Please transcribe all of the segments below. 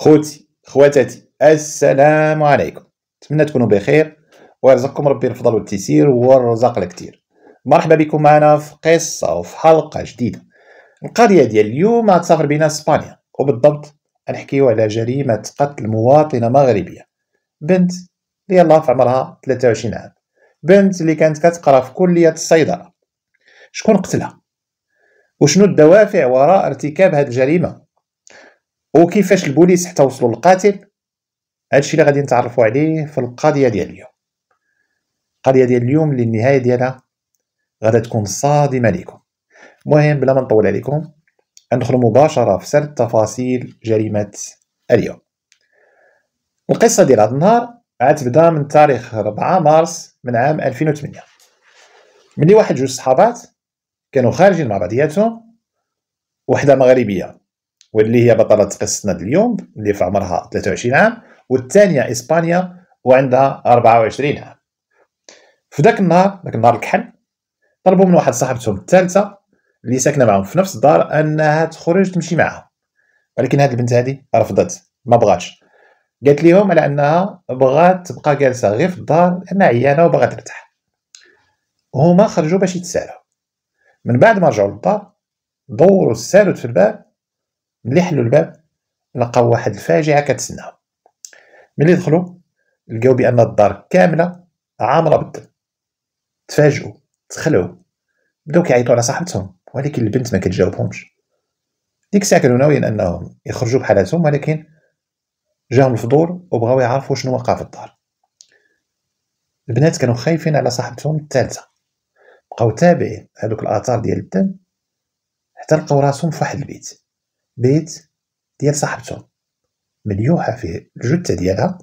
خوتي خواتاتي السلام عليكم نتمنى تكونوا بخير ويرزقكم ربي الفضل والتيسير والرزق الكثير مرحبا بكم معنا في قصه وفي حلقه جديده القضيه ديال اليوم غتسافر بنا اسبانيا وبالضبط غنحكيو على جريمه قتل مواطنه مغربيه بنت اللي يلاه في عمرها 23 عام بنت اللي كانت كتقرا في كليه الصيدله شكون قتلها وشنو الدوافع وراء ارتكاب هذه الجريمه وكيفاش البوليس حتى وصلوا للقاتل هادشي اللي غادي نتعرفوا عليه في القضيه ديال اليوم القضيه ديال اليوم اللي النهايه ديالها غادا تكون صادمه ليكم المهم بلا ما نطول عليكم ندخلوا مباشره في سرد تفاصيل جريمه اليوم القصه ديال هذا النهار عتبدا من تاريخ 4 مارس من عام 2008 ملي واحد جوج صحابات كانوا خارجين مع بعضياتهم وحده مغربيه واللي هي بطلة قصتنا اليوم اللي في عمرها 23 عام والثانية إسبانيا وعندها 24 عام في ذاك النهار ذاك النهار الكحل طلبوا من واحد صاحبتهم الثالثة اللي ساكنة معهم في نفس الدار أنها تخرج تمشي معاهم ولكن هاد البنت هذه رفضت ما بغاتش قالت لهم على أنها بغات تبقى جالسة غير في الدار لأنها عيانة وبغا ترتاح وهما خرجوا باش يتسالوا من بعد ما رجعوا للدار دوروا السالوت في الباب ملي حلو الباب لقاو واحد الفاجعه كتسناهم ملي دخلوا لقاو بان الدار كامله عامره بالدم تفاجئوا تخلعوا بداو كيعيطوا على صاحبتهم ولكن البنت ما كتجاوبهمش ديك الساعه كانوا ناويين انهم يخرجوا بحالاتهم ولكن جاهم الفضول وبغاو يعرفوا شنو وقع في الدار البنات كانوا خايفين على صاحبتهم الثالثه بقاو تابعين هذوك الاثار ديال الدم حتى لقاو راسهم في واحد البيت بيت ديال صاحبته مليوحه فيه الجثه ديالها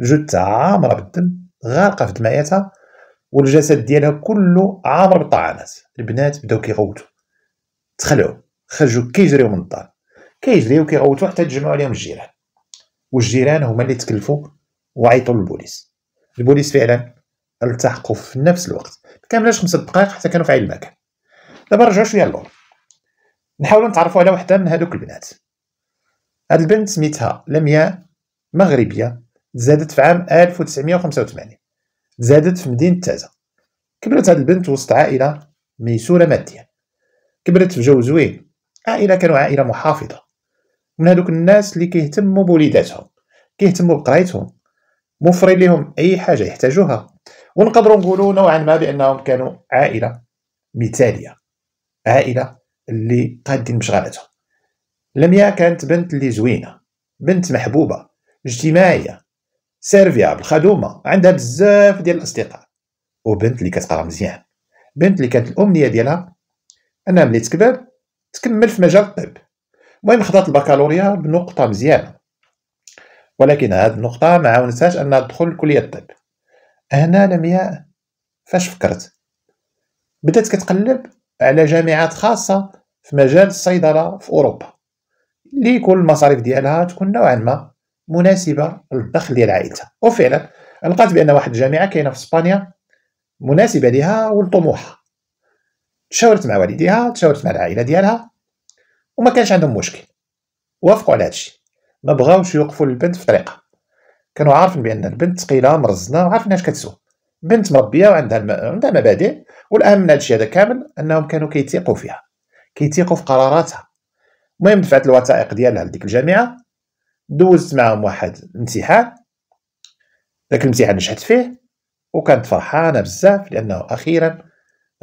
جثة عامره بالدم غارقه في دمايتها والجسد ديالها كله عامر بالطعانات البنات بداو كيغوتو تخلعو خرجوا كيجريو من الدار كيجريو كيغوتو حتى تجمعوا عليهم الجيران والجيران هما اللي تكلفوا وعيطوا للبوليس البوليس فعلا التحقوا في نفس الوقت كاملاش خمس دقائق حتى كانوا في عين المكان دابا رجعوا شويه للور نحاول نتعرفوا على وحده من هذوك البنات هاد البنت سميتها لمياء مغربيه تزادت في عام 1985 تزادت في مدينه تازه كبرت هاد البنت وسط عائله ميسوره ماديا كبرت في جو زوين عائله كانوا عائله محافظه من هذوك الناس اللي كيهتموا بوليداتهم كيهتموا بقرايتهم موفرين لهم اي حاجه يحتاجوها ونقدروا نقولوا نوعا ما بانهم كانوا عائله مثاليه عائله اللي قادين باش لميا كانت بنت اللي زوينه بنت محبوبه اجتماعيه سيرفيا بالخدومه عندها بزاف ديال الاصدقاء وبنت اللي كتقرا مزيان بنت اللي كانت الامنيه ديالها انها ملي تكبر تكمل في مجال الطب المهم خدات البكالوريا بنقطه مزيانه ولكن هذه النقطه ما عاونتهاش انها تدخل كليه الطب هنا لمياء فاش فكرت بدات كتقلب على جامعات خاصه في مجال الصيدله في اوروبا اللي يكون المصاريف ديالها تكون نوعا ما مناسبه للدخل ديال عائلتها وفعلا لقات بان واحد الجامعه كاينه في اسبانيا مناسبه لها ولطموحها تشاورت مع والديها تشاورت مع العائله ديالها وما كانش عندهم مشكل وافقوا على هادشي ما بغاوش يوقفوا البنت في طريقها كانوا عارفين بان البنت ثقيله مرزنه وعارفين اش كتسوق بنت مربيه وعندها الم... عندها مبادئ والاهم من هادشي هذا كامل انهم كانوا كيتيقوا فيها كيتيقوا في قراراتها المهم دفعت الوثائق ديالها لديك الجامعه دوزت معاهم واحد الامتحان ذاك الامتحان نجحت فيه وكانت فرحانه بزاف لانه اخيرا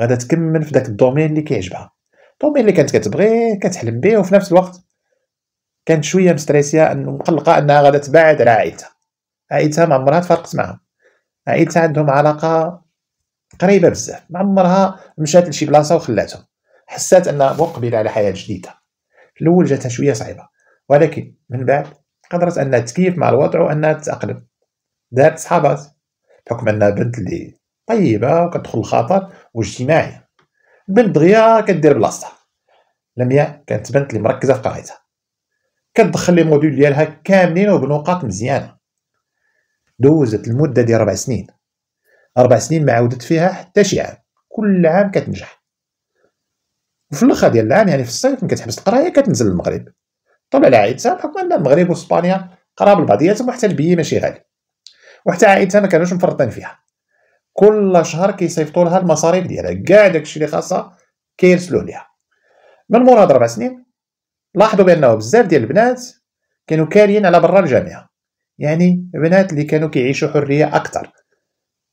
غادا تكمل في داك الدومين اللي كيعجبها الدومين اللي كانت كتبغي كتحلم به وفي نفس الوقت كانت شويه مستريسيه انه مقلقه انها غادا تبعد على عائلتها عائلتها ما عمرها تفرقت معهم عائلتها عندهم علاقه قريبه بزاف ما عمرها مشات لشي بلاصه وخلاتهم حسات انها مقبله على حياه جديده في الاول جاتها شويه صعيبه ولكن من بعد قدرت انها تكيف مع الوضع وانها تتاقلم دارت صحابات بحكم انها بنت اللي طيبه وكتدخل الخاطر واجتماعيه بنت دغيا كدير بلاصتها لمياء كانت بنت اللي مركزه في قرايتها كتدخل لي موديل ديالها كاملين وبنقاط مزيانه دوزت المدة ديال ربع سنين أربع سنين ما عودت فيها حتى شي عام كل عام كتنجح وفي الاخر ديال العام يعني في الصيف من كتحبس القرايه كتنزل للمغرب طبعا على عائلتها بحكم ان المغرب واسبانيا قراب لبعضياتهم وحتى البيي ماشي غالي وحتى عائلتها ما كانوش مفرطين فيها كل شهر كيصيفطوا لها المصاريف ديالها كاع داكشي اللي خاصها كيرسلوه ليها من مورا هاد ربع سنين لاحظوا بانه بزاف ديال البنات كانوا كاريين على برا الجامعه يعني البنات اللي كانوا كيعيشوا حريه اكثر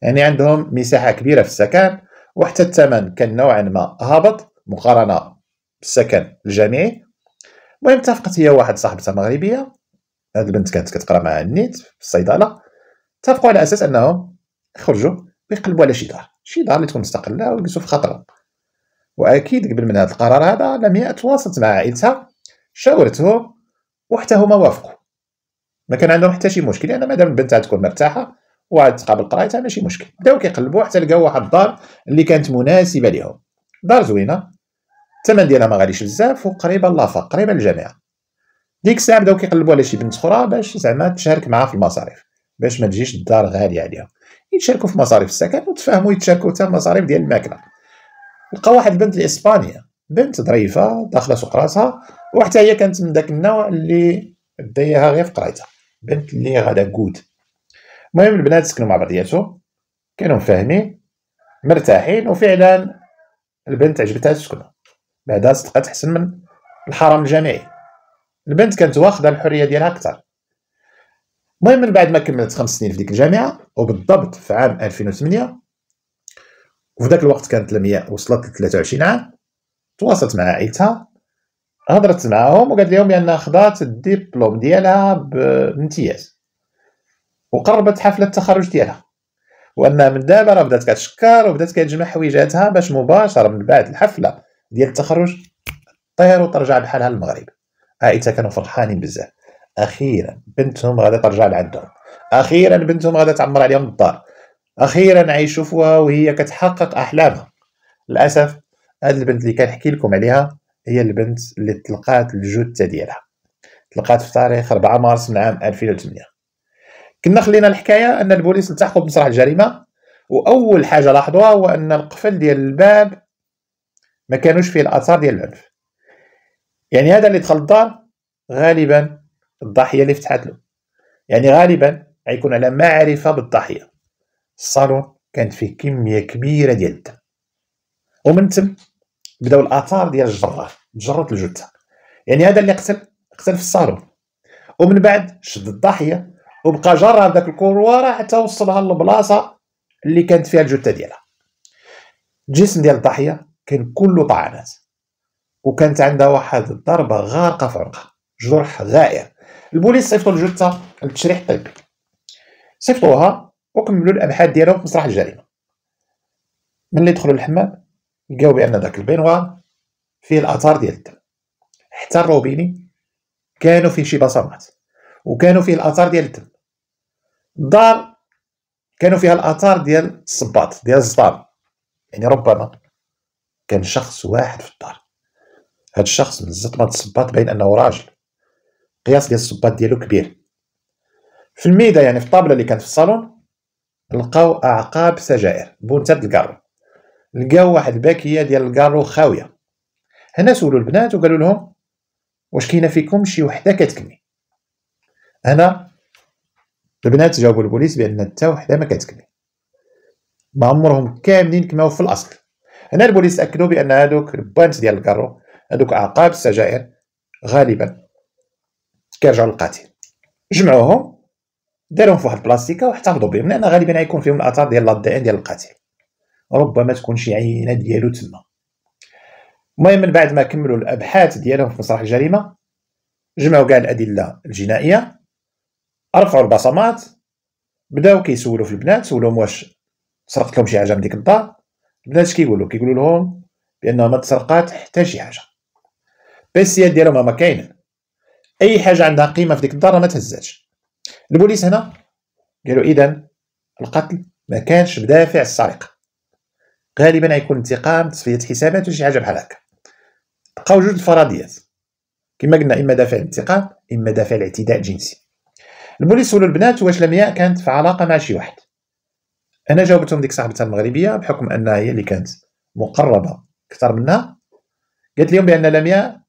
يعني عندهم مساحه كبيره في السكن وحتى الثمن كان نوعا ما هابط مقارنه بالسكن الجامعي المهم اتفقت هي واحد صاحبتها مغربيه هاد البنت كانت كتقرا مع النيت في الصيدله اتفقوا على اساس انهم يخرجوا ويقلبوا على شي دار شي دار اللي تكون مستقله ويجلسوا في خطرة واكيد قبل من هذا القرار هذا لم تواصلت مع عائلتها شاورتهم وحتى هما وافقوا ما كان عندهم حتى شي مشكل لان يعني مادام البنت تكون مرتاحه تقابل قرايتها ماشي مشكل بداو كيقلبوا حتى لقاو واحد الدار اللي كانت مناسبه ليهم دار زوينه الثمن ديالها ما غاليش بزاف وقريبه لافا قريبه للجامعه ديك الساعه بداو كيقلبوا على شي بنت اخرى باش زعما تشارك معاها في المصاريف باش ما تجيش الدار غاليه عليهم يتشاركوا في مصاريف السكن وتفاهموا يتشاركوا حتى المصاريف ديال الماكله لقى واحد البنت لاسبانيا بنت ظريفه داخله سوق راسها وحتى هي كانت من داك النوع اللي ديها غير في قرايتها بنت اللي غادا كود المهم البنات سكنوا مع بعضياتهم كانوا فاهمين مرتاحين وفعلا البنت عجبتها تسكن بعدا صدقات حسن من الحرم الجامعي البنت كانت واخده الحريه ديالها اكثر المهم من بعد ما كملت خمس سنين في ديك الجامعه وبالضبط في عام 2008 وفي ذاك الوقت كانت لمياء وصلت ل 23 عام تواصلت مع عائلتها هضرت معاهم وقالت لهم بانها خضات الدبلوم ديالها بامتياز وقربت حفله التخرج ديالها وانها من دابا راه بدات كتشكر وبدات كتجمع حويجاتها باش مباشره من بعد الحفله ديال التخرج طير وترجع بحالها للمغرب عائلتها كانوا فرحانين بزاف اخيرا بنتهم غادا ترجع لعندهم اخيرا بنتهم غادا تعمر عليهم الدار اخيرا عيشوفوها فيها وهي كتحقق احلامها للاسف هاد البنت اللي كنحكي لكم عليها هي البنت اللي تلقات الجثه ديالها تلقات في تاريخ 4 مارس من عام 2008 كنا خلينا الحكايه ان البوليس التحقوا بمسرح الجريمه واول حاجه لاحظوها هو ان القفل ديال الباب ما كانوش فيه الاثار ديال العنف يعني هذا اللي دخل الدار غالبا الضحيه اللي فتحت له يعني غالبا غيكون على معرفه بالضحيه الصالون كانت فيه كميه كبيره ديال الدم ومن تم بداو الاثار ديال الجره جرات الجثه يعني هذا اللي قتل قتل في الصالون ومن بعد شد الضحيه وبقى جرى داك الكوروار حتى وصلها للبلاصه اللي كانت فيها الجثه ديالها الجسم ديال الضحيه كان كله طعنات وكانت عندها واحد الضربه غارقه في عنقها جرح غائر البوليس صيفطوا الجثه للتشريح الطبي صيفطوها وكملوا الابحاث ديالهم في مسرح الجريمه ملي دخلوا الحمام لقاو بان داك البينوار فيه الاثار ديال الدم حتى الروبيني كانوا فيه شي بصمات وكانوا فيه الاثار ديال الدم الدار كانوا فيها الاثار ديال الصباط ديال الزطام يعني ربما كان شخص واحد في الدار هذا الشخص من زطمة الصباط باين انه راجل قياس ديال الصباط ديالو كبير في الميدا يعني في الطابله اللي كانت في الصالون لقاو اعقاب سجائر بنتات الكارو لقاو واحد الباكيه ديال الكارو خاويه هنا سولوا البنات وقالوا لهم واش كاينه فيكم شي وحده كتكمي هنا البنات جاوبوا البوليس بان حتى وحده ما كتكمي ما عمرهم كاملين كماو في الاصل هنا البوليس اكدوا بان هادوك البانت ديال الكارو هادوك اعقاب السجائر غالبا كيرجعوا للقاتل جمعوهم داروهم في واحد البلاستيكه واحتفظوا بهم لان غالبا غيكون فيهم الاثار ديال الدي ان ديال القاتل ربما تكون شي عينه ديالو تما المهم من بعد ما كملوا الابحاث ديالهم في مسرح الجريمه جمعوا كاع الادله الجنائيه رفعوا البصمات بداو كيسولوا في البنات سولهم واش سرقت لهم شي حاجه من ديك الدار البنات كيقولوا كيقولوا لهم بانه ما تسرقات حتى شي حاجه بيسيات ديالهم ما كاينين اي حاجه عندها قيمه في ديك الدار ما تهزاتش البوليس هنا قالوا اذا القتل ما كانش بدافع السرقه غالبا غيكون انتقام تصفيه حسابات وشي حاجه بحال هكا بقاو جوج الفرضيات كما قلنا اما دافع الانتقام اما دافع الاعتداء الجنسي البوليس سولوا البنات واش لمياء كانت في علاقه مع شي واحد انا جاوبتهم ديك صاحبتها المغربيه بحكم انها هي اللي كانت مقربه اكثر منها قالت لهم بان لمياء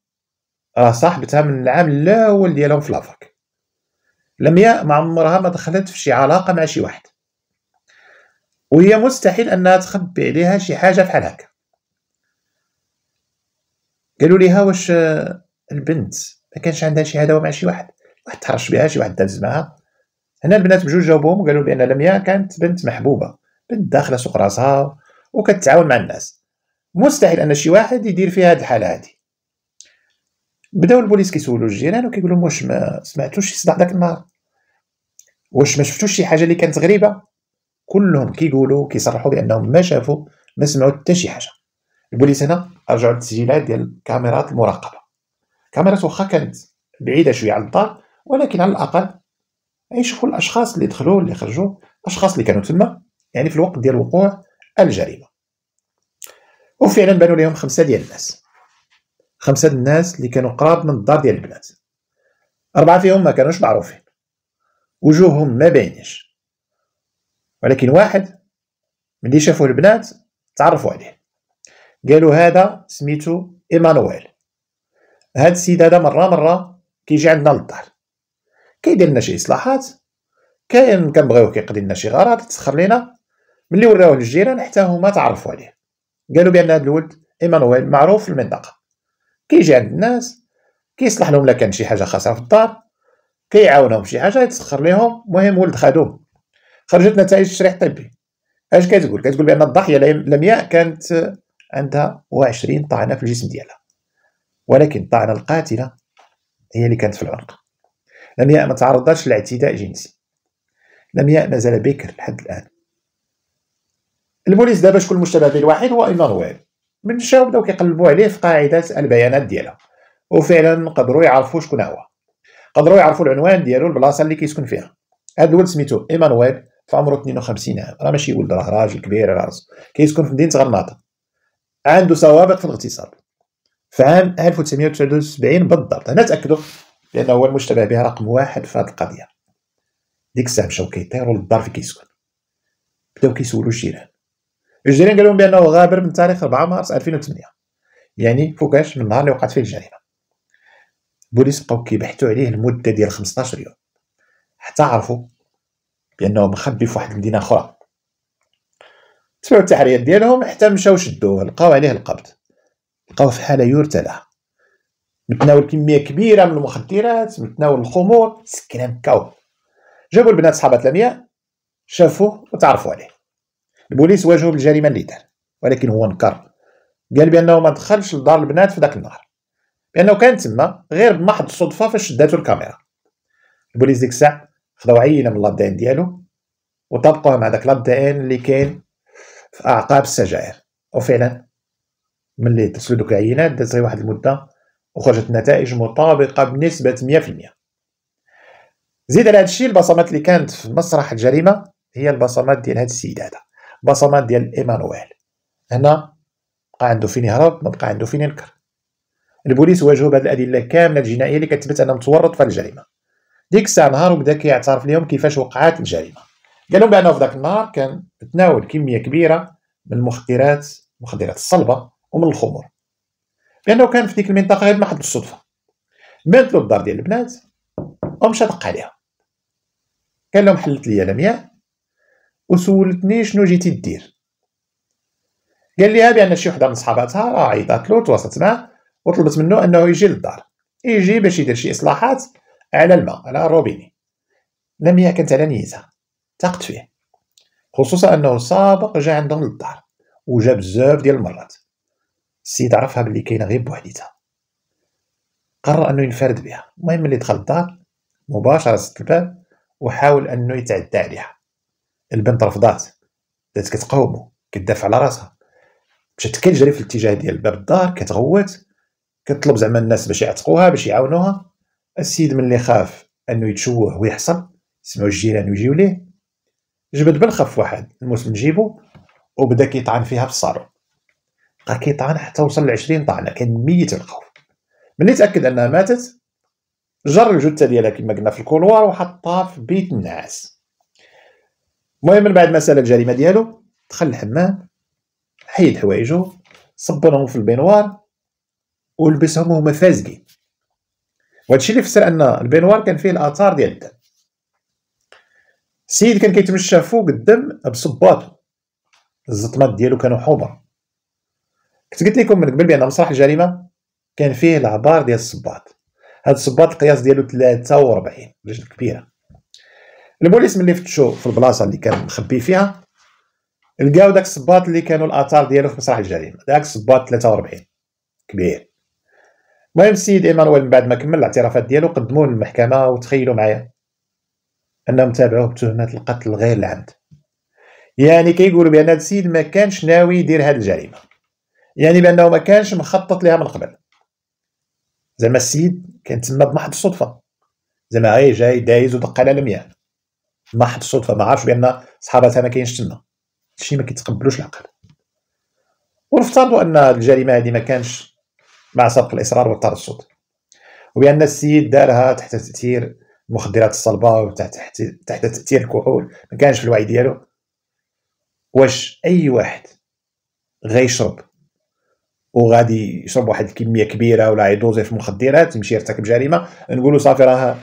راه صاحبتها من العام الاول ديالهم في لافاك لمياء ما عمرها ما دخلت في شي علاقه مع شي واحد وهي مستحيل انها تخبي عليها شي حاجه بحال هكا قالوا ليها واش آه، البنت ما كانش عندها شي هدوه مع شي واحد واحد تهرش بها شي واحد داز معاها هنا البنات بجوج جاوبهم وقالوا بان لميا كانت بنت محبوبه بنت داخله سوق راسها وكتعاون مع الناس مستحيل ان شي واحد يدير فيها هاد الحاله هادي بداو البوليس كيسولوا الجيران وكيقول لهم واش ما سمعتوش شي صداع داك النهار واش ما شفتوش شي حاجه اللي كانت غريبه كلهم كيقولوا كيصرحوا بانهم ما شافوا ما سمعوا حتى شي حاجه البوليس هنا رجعوا للتسجيلات ديال كاميرات المراقبه كاميرات واخا كانت بعيده شويه على الدار ولكن على الاقل يشوفوا الاشخاص اللي دخلوا اللي خرجوا الاشخاص اللي كانوا تما يعني في الوقت ديال وقوع الجريمه وفعلا بانوا لهم خمسه ديال الناس خمسه ديال الناس اللي كانوا قراب من الدار ديال البنات اربعه فيهم ما كانوش معروفين وجوههم ما باينش ولكن واحد ملي شافوا البنات تعرفوا عليه قالوا هذا سميتو ايمانويل هاد السيد هذا مره مره كيجي عندنا للدار كيدير لنا شي اصلاحات كاين كنبغيوه كيقضي لنا شي غرض تسخر لينا ملي وراوه للجيران حتى هما تعرفوا عليه قالوا بان هذا الولد ايمانويل معروف في المنطقه كيجي عند الناس كيصلح لهم لا كان شي حاجه خاصه في الدار كيعاونهم شي حاجه يتسخر ليهم المهم ولد خدوه خرجت نتائج تشريح طبي اش كتقول كتقول بان الضحيه لمياء كانت عندها 20 طعنه في الجسم ديالها ولكن الطعنه القاتله هي اللي كانت في العنق لمياء ما تعرضتش لاعتداء جنسي لمياء مازال بكر لحد الان البوليس دابا شكون المشتبه به الوحيد هو ايمانويل من مشاو بداو كيقلبوا عليه في قاعده البيانات ديالها وفعلا قدروا يعرفوا شكون هو قدروا يعرفوا العنوان ديالو البلاصه اللي كيسكن فيها هذا الولد سميتو ايمانويل في عمره 52 عام راه ماشي ولد راه راجل كبير على راسو كيسكن في مدينه غرناطه عنده سوابق في الاغتصاب في عام 1973 بالضبط هنا تاكدوا لانه هو المشتبه به رقم واحد في هذه القضيه ديك الساعه مشاو كيطيروا للدار في كيسكن بداو كيسولوا الجيران الجيران قالوا لهم بانه غابر من تاريخ 4 مارس 2008 يعني فوكاش من النهار اللي وقعت فيه الجريمه البوليس بقاو كيبحثوا عليه لمده ديال 15 يوم حتى عرفوا بانه مخبي في واحد المدينه اخرى تبعوا التحريات ديالهم حتى مشاو شدوه لقاو عليه القبض لقاو في حاله يرتلى متناول كميه كبيره من المخدرات متناول الخمور سكنه مكاو جابوا البنات صحابه الانبياء شافوه وتعرفوا عليه البوليس واجهوا بالجريمه اللي دار ولكن هو نكر قال بانه ما دخلش لدار البنات في ذاك النهار بانه كان تما غير بمحض الصدفه فاش شداتو الكاميرا البوليس ديك الساعه خدوا عينه من ان ديالو وطبقوها مع داك ان اللي كاين في اعقاب السجائر وفعلا ملي تسلو دوك العينات دازت غير واحد المده وخرجت النتائج مطابقه بنسبه 100% زيد على هادشي البصمات اللي كانت في مسرح الجريمه هي البصمات ديال هاد السيد هذا بصمات ديال ايمانويل هنا بقى عنده فين يهرب ما بقى عنده فين ينكر البوليس واجهوا بهذه الادله كامله الجنائيه اللي كتثبت انه متورط في الجريمه ديك الساعه نهار وبدا كيعترف لهم كيفاش وقعت الجريمه قال لهم بانه في ذاك النهار كان تناول كميه كبيره من المخدرات المخدرات الصلبه ومن الخمر بانه كان في ديك المنطقه غير محض الصدفه مات له الدار ديال البنات ومشى دق عليها قال لهم حلت لي انا وسولتني شنو جيتي دير قال ليها بان شي وحده من صحاباتها راه عيطات له تواصلت معاه وطلبت منه انه يجي للدار يجي باش يدير شي اصلاحات على الماء على الروبيني لم يكن على نيتها ثقت فيه خصوصا انه سابق جا عندهم للدار وجا بزاف ديال المرات السيد عرفها بلي كاينه غير بوحديتها قرر انه ينفرد بها المهم اللي دخل الدار مباشره ست الباب وحاول انه يتعدى عليها البنت رفضات بدات كتقاومو كدافع على راسها مشات كتجري في الاتجاه ديال باب الدار كتغوت كتطلب زعما الناس باش يعتقوها باش يعاونوها السيد من اللي خاف انه يتشوه ويحصل سمعوا الجيران ويجيو ليه جبد بالخف واحد الموس من جيبو وبدا كيطعن فيها في الصارو بقى كيطعن حتى وصل ل 20 طعنه كان ميت الخوف ملي تاكد انها ماتت جر الجثه ديالها كما قلنا في الكولوار وحطها في بيت النعاس المهم من بعد ما سال الجريمه ديالو دخل الحمام حيد حوايجو صبرهم في البينوار ولبسهم وهما فازقين وهادشي اللي فسر ان البينوار كان فيه الاثار ديال الدم السيد كان كيتمشى فوق الدم بصباطو الزطمات ديالو كانوا حمر كنت قلت لكم من قبل بان مسرح الجريمه كان فيه العبار ديال الصباط هاد الصباط القياس ديالو 43 رجل كبيره البوليس ملي فتشو في البلاصه اللي كان مخبي فيها لقاو داك الصباط اللي كانوا الاثار ديالو في مسرح الجريمه داك الصباط 43 كبير المهم السيد ايمانويل من بعد ما كمل الاعترافات ديالو قدموه للمحكمه وتخيلوا معايا انهم تابعوه بتهمه القتل غير العمد يعني كيقولوا بان هذا السيد ما كانش ناوي يدير هذه الجريمه يعني بانه ما كانش مخطط لها من قبل زعما السيد كان تما بمحض الصدفه زعما غير جاي دايز ودق على المياه محض الصدفه ما عرفش بان صحاباتها ما كاينش تما هادشي ما كيتقبلوش العقل ونفترضوا ان الجريمه هذه ما كانش مع سبق الإصرار والترصد وبأن السيد دارها تحت تأثير المخدرات الصلبة وتحت تحت تأثير الكحول ما كانش في الوعي ديالو واش أي واحد غيشرب وغادي يشرب واحد الكميه كبيره ولا يدوزي في المخدرات يمشي يرتكب جريمه نقولوا صافي راه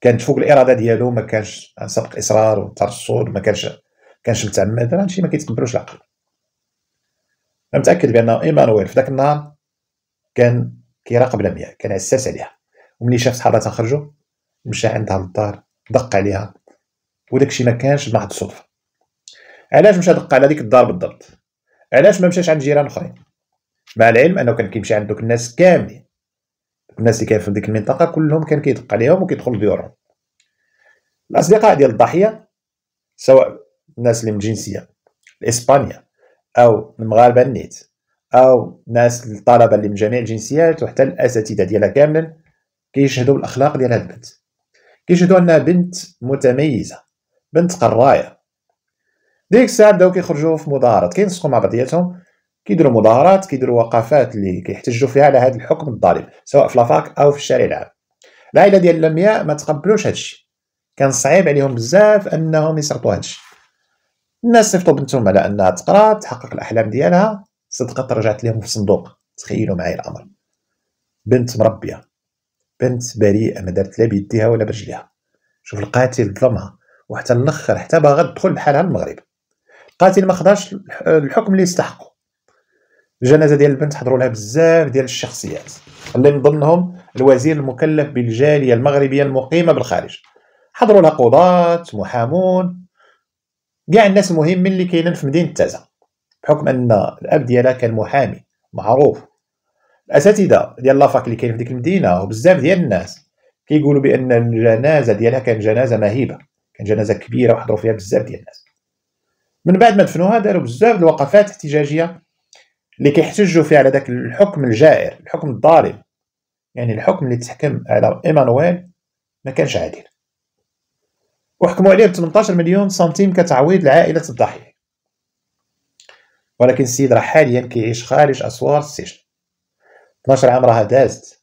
كانت فوق الاراده ديالو ما كانش سبق اصرار وترصد ما كانش كانش متعمد راه هادشي ما كيتقبلوش العقل انا متاكد بان ايمانويل في ذاك النهار كان كيراقب لمياء كان عساس عليها وملي شاف صحابها تنخرجوا مشى عندها للدار دق عليها وداكشي ما كانش بواحد الصدفه علاش مشى دق على ديك الدار بالضبط علاش ما مشاش عند جيران اخرين مع العلم انه كان كيمشي عند دوك الناس كاملين الناس اللي كانوا في ديك المنطقه كلهم كان كيدق عليهم وكيدخل لديورهم الاصدقاء ديال الضحيه سواء الناس اللي من جنسيه الاسبانيا او المغاربه النيت او ناس الطلبه اللي من جميع الجنسيات وحتى الاساتذه ديالها كاملا كيشهدوا بالاخلاق ديال هاد البنت كيشهدوا انها بنت متميزه بنت قرايه ديك الساعه بداو كيخرجوا في مظاهرات كينسقوا مع بعضياتهم كيديروا مظاهرات كيديروا وقفات اللي كيحتجوا فيها على هذا الحكم الظالم سواء في لافاك او في الشارع العام العائله ديال لمياء ما تقبلوش الشيء كان صعيب عليهم بزاف انهم يسرطوا هادشي الناس صيفطوا بنتهم على انها تقرا تحقق الاحلام ديالها صدقت رجعت لهم في صندوق تخيلوا معايا الأمر بنت مربية بنت بريئة ما دارت لا بيديها ولا برجليها شوف القاتل ظلمها وحتى الاخر حتى باغا تدخل بحالها المغرب القاتل ما خداش الحكم اللي يستحقه الجنازه ديال البنت حضروا لها بزاف ديال الشخصيات اللي من ضمنهم الوزير المكلف بالجاليه المغربيه المقيمه بالخارج حضروا لها قضاة محامون كاع الناس المهمين اللي كاينين في مدينه تازه بحكم ان الاب ديالها كان محامي معروف الاساتذه ديال لافاك اللي كاين في ديك المدينه وبزاف ديال الناس كيقولوا بان الجنازه ديالها كان جنازه مهيبه كان جنازه كبيره وحضروا فيها بزاف ديال الناس من بعد ما دفنوها داروا بزاف الوقفات احتجاجيه اللي كيحتجوا فيها على ذاك الحكم الجائر الحكم الظالم يعني الحكم اللي تحكم على ايمانويل ما كانش عادل وحكموا عليه ب 18 مليون سنتيم كتعويض لعائله الضحيه ولكن السيد راه حاليا كيعيش خارج اسوار السجن 12 عام راها دازت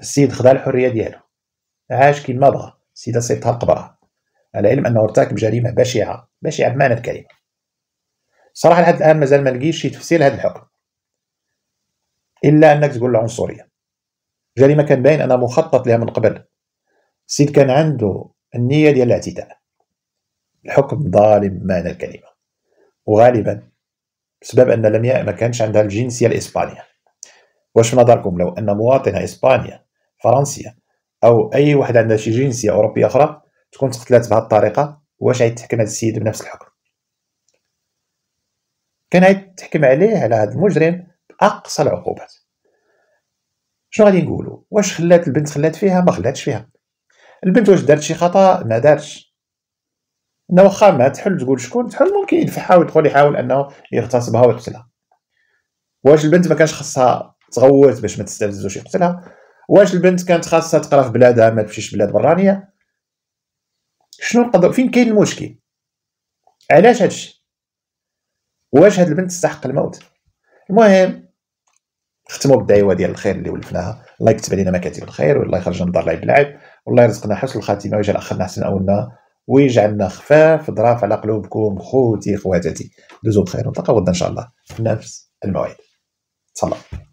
السيد خدا الحريه ديالو عاش كيما بغا السيده سيطها لقبرها على علم انه ارتكب جريمه بشعه بشعه بمعنى الكلمه صراحه لحد الان مازال ما لقيتش شي تفسير لهذا الحكم الا انك تقول العنصريه جريمه كان باين انها مخطط لها من قبل السيد كان عنده النيه ديال الاعتداء الحكم ظالم بمعنى الكلمه وغالبا بسبب أن لمياء ما كانش عندها الجنسية الإسبانية واش في نظركم لو أن مواطنة إسبانية فرنسية أو أي واحد عندها شي جنسية أوروبية أخرى تكون تقتلات بهذه الطريقة واش غيتحكم هذا السيد بنفس الحكم كان غيتحكم عليه على هذا المجرم بأقصى العقوبات شنو غادي نقولوا واش خلات البنت خلات فيها ما خلاتش فيها البنت واش دارت شي خطا ما دارش انه واخا ما تحل تقول شكون تحل ممكن يدفعها ويدخل يحاول انه يغتصبها ويقتلها واش البنت ما كانش خاصها تغوت باش ما تستفزوش يقتلها واش البنت كانت خاصها تقرا في بلادها ما تمشيش بلاد برانيه شنو القضاء فين كاين المشكل علاش هادشي واش هاد البنت تستحق الموت المهم نختموا بالدعوه ديال الخير اللي ولفناها الله يكتب علينا مكاتب الخير والله يخرجنا من دار العيب بالعيب والله يرزقنا حسن الخاتمه ويجعل اخرنا احسن اولنا ويجعلنا خفاف ضراف على قلوبكم خوتي خواتاتي دوزو بخير ونتلاقاو غدا ان شاء الله في نفس الموعد صلاه